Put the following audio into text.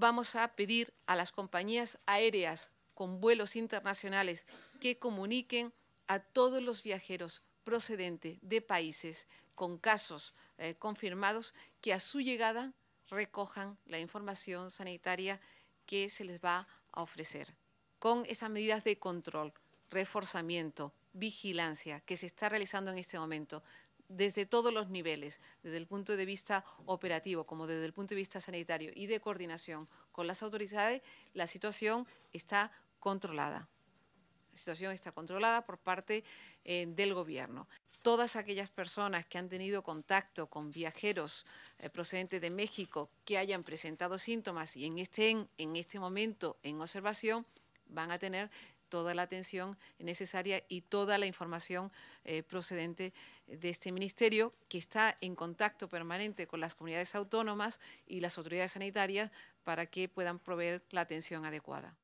vamos a pedir a las compañías aéreas con vuelos internacionales que comuniquen a todos los viajeros procedentes de países con casos eh, confirmados que a su llegada recojan la información sanitaria que se les va a ofrecer. Con esas medidas de control, reforzamiento, vigilancia que se está realizando en este momento desde todos los niveles, desde el punto de vista operativo como desde el punto de vista sanitario y de coordinación con las autoridades, la situación está controlada. La situación está controlada por parte eh, del Gobierno. Todas aquellas personas que han tenido contacto con viajeros eh, procedentes de México que hayan presentado síntomas y estén en este momento en observación van a tener toda la atención necesaria y toda la información eh, procedente de este ministerio, que está en contacto permanente con las comunidades autónomas y las autoridades sanitarias para que puedan proveer la atención adecuada.